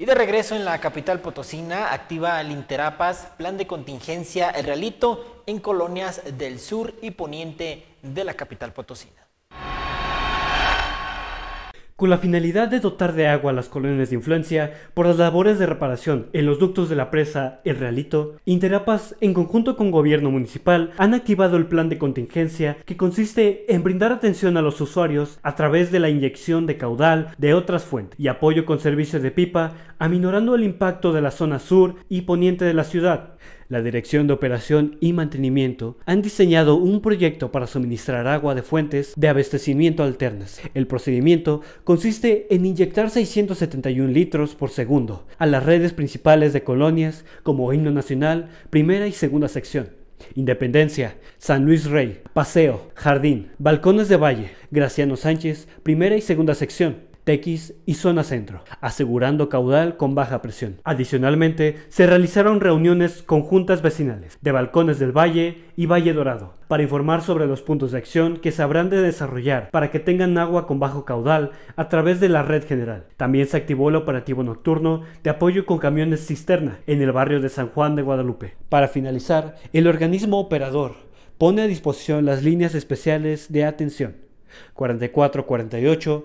Y de regreso en la capital potosina, activa el Interapas plan de contingencia El Realito en colonias del sur y poniente de la capital potosina con la finalidad de dotar de agua a las colonias de influencia por las labores de reparación en los ductos de la presa El Realito, Interapas, en conjunto con gobierno municipal, han activado el plan de contingencia que consiste en brindar atención a los usuarios a través de la inyección de caudal de otras fuentes y apoyo con servicios de pipa, aminorando el impacto de la zona sur y poniente de la ciudad la Dirección de Operación y Mantenimiento han diseñado un proyecto para suministrar agua de fuentes de abastecimiento alternas. El procedimiento consiste en inyectar 671 litros por segundo a las redes principales de colonias como Himno Nacional, Primera y Segunda Sección. Independencia, San Luis Rey, Paseo, Jardín, Balcones de Valle, Graciano Sánchez, Primera y Segunda Sección, TX y zona centro, asegurando caudal con baja presión. Adicionalmente, se realizaron reuniones conjuntas vecinales de Balcones del Valle y Valle Dorado para informar sobre los puntos de acción que se habrán de desarrollar para que tengan agua con bajo caudal a través de la red general. También se activó el operativo nocturno de apoyo con camiones cisterna en el barrio de San Juan de Guadalupe. Para finalizar, el organismo operador pone a disposición las líneas especiales de atención 4448